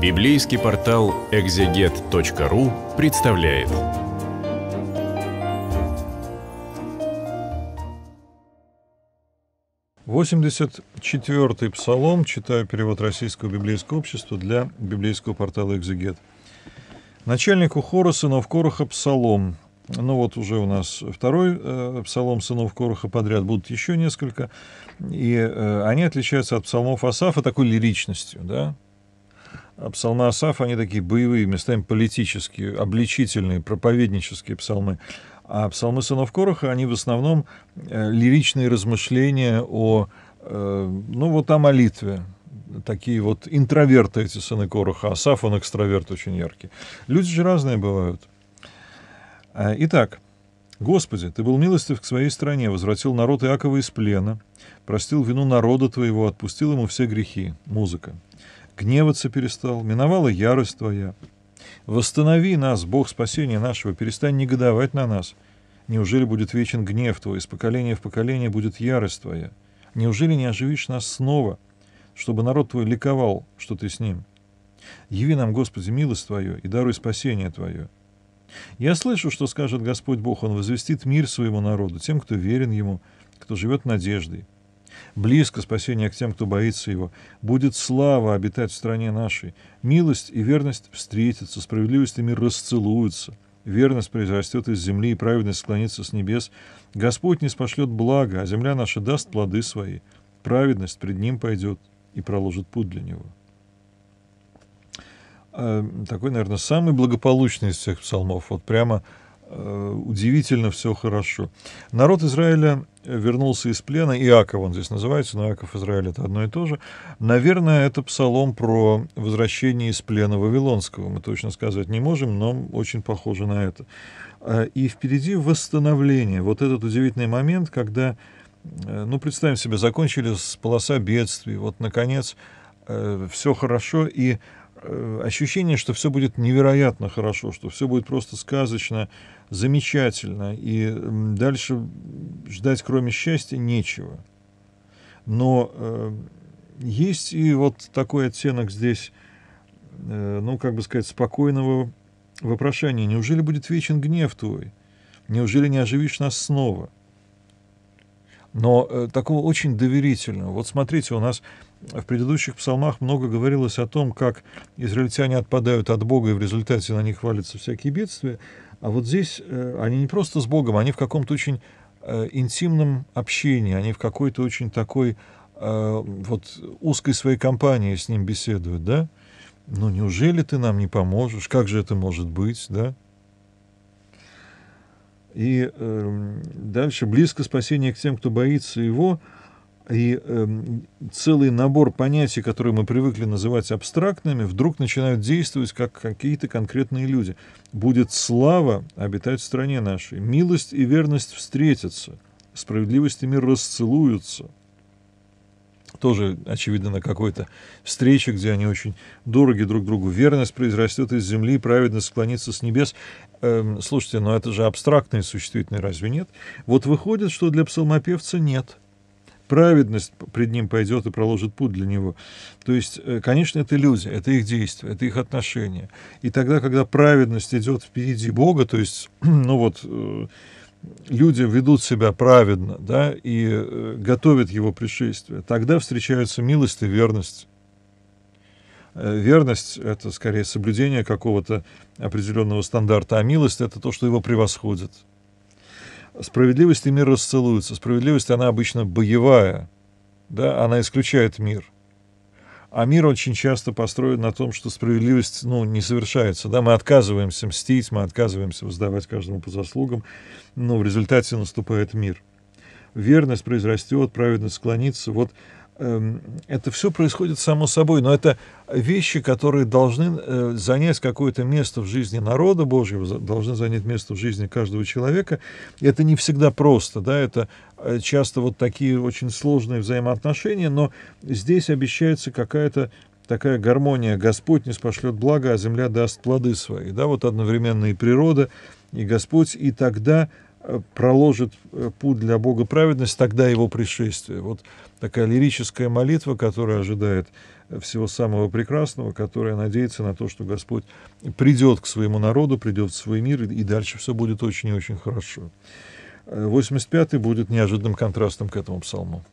Библейский портал экзегет.ру представляет. Восемьдесят четвертый псалом, читаю перевод Российского библейского общества для библейского портала «Экзегет». Начальнику хора сынов Короха псалом. Ну вот уже у нас второй э, псалом сынов Короха подряд, будут еще несколько. И э, они отличаются от псалмов Асафа такой лиричностью, да, псалмы Асафа, они такие боевые, местами политические, обличительные, проповеднические псалмы. А псалмы сынов Короха, они в основном э, лиричные размышления о, э, ну вот о молитве, такие вот интроверты эти сыны Короха. Асаф, он экстраверт очень яркий. Люди же разные бывают. Э, итак, «Господи, Ты был милостив к своей стране, возвратил народ Иакова из плена, простил вину народа Твоего, отпустил ему все грехи». Музыка гневаться перестал, миновала ярость твоя. Восстанови нас, Бог спасения нашего, перестань негодовать на нас. Неужели будет вечен гнев твой, из поколения в поколение будет ярость твоя? Неужели не оживишь нас снова, чтобы народ твой ликовал, что ты с ним? Яви нам, Господи, милость твою и даруй спасение твое. Я слышу, что скажет Господь Бог, Он возвестит мир своему народу, тем, кто верен Ему, кто живет надеждой близко спасение к тем, кто боится его. Будет слава обитать в стране нашей. Милость и верность встретятся, справедливость и мир расцелуются. Верность произрастет из земли, и праведность склонится с небес. Господь не спошлет благо, а земля наша даст плоды свои. Праведность пред ним пойдет и проложит путь для него. Э, такой, наверное, самый благополучный из всех псалмов. Вот прямо Э, удивительно все хорошо. Народ Израиля вернулся из плена, Иаков он здесь называется, но Иаков Израиль это одно и то же. Наверное, это псалом про возвращение из плена Вавилонского. Мы точно сказать не можем, но очень похоже на это. А, и впереди восстановление. Вот этот удивительный момент, когда, э, ну, представим себе, закончили с полоса бедствий, вот, наконец, э, все хорошо, и Э, ощущение, что все будет невероятно хорошо, что все будет просто сказочно, замечательно, и дальше ждать кроме счастья нечего. Но э, есть и вот такой оттенок здесь, э, ну, как бы сказать, спокойного вопрошения. Неужели будет вечен гнев твой? Неужели не оживишь нас снова? Но э, такого очень доверительного. Вот смотрите, у нас в предыдущих псалмах много говорилось о том, как израильтяне отпадают от Бога, и в результате на них валятся всякие бедствия. А вот здесь э, они не просто с Богом, они в каком-то очень э, интимном общении, они в какой-то очень такой э, вот узкой своей компании с ним беседуют, да? Ну, неужели ты нам не поможешь? Как же это может быть, да? И э, дальше близко спасение к тем, кто боится его, и э, целый набор понятий, которые мы привыкли называть абстрактными, вдруг начинают действовать как какие-то конкретные люди. Будет слава обитать в стране нашей, милость и верность встретятся, справедливость и мир расцелуются. Тоже, очевидно, на какой-то встрече, где они очень дороги друг другу. Верность произрастет из земли, праведность склонится с небес эм, слушайте, но это же абстрактные существительные, разве нет? Вот выходит, что для псалмопевца нет праведность пред ним пойдет и проложит путь для него. То есть, э, конечно, это люди, это их действия, это их отношения. И тогда, когда праведность идет впереди Бога, то есть, ну вот, э, люди ведут себя праведно, да, и э, готовят его пришествие, тогда встречаются милость и верность. Верность – это скорее соблюдение какого-то определенного стандарта, а милость – это то, что его превосходит – Справедливость и мир расцелуются. Справедливость, она обычно боевая, да, она исключает мир. А мир очень часто построен на том, что справедливость ну, не совершается. Да? Мы отказываемся мстить, мы отказываемся воздавать каждому по заслугам, но в результате наступает мир. Верность произрастет, праведность склонится. Вот Эм, это все происходит само собой, но это вещи, которые должны э, занять какое-то место в жизни народа Божьего, должны занять место в жизни каждого человека. Это не всегда просто, да, это э, часто вот такие очень сложные взаимоотношения, но здесь обещается какая-то такая гармония. Господь не спошлет благо, а земля даст плоды свои. Да, вот одновременно и природа, и Господь, и тогда проложит э, путь для Бога праведность, тогда его пришествие. Вот такая лирическая молитва, которая ожидает э, всего самого прекрасного, которая надеется на то, что Господь придет к своему народу, придет в свой мир, и дальше все будет очень и очень хорошо. 85-й э, будет неожиданным контрастом к этому псалму.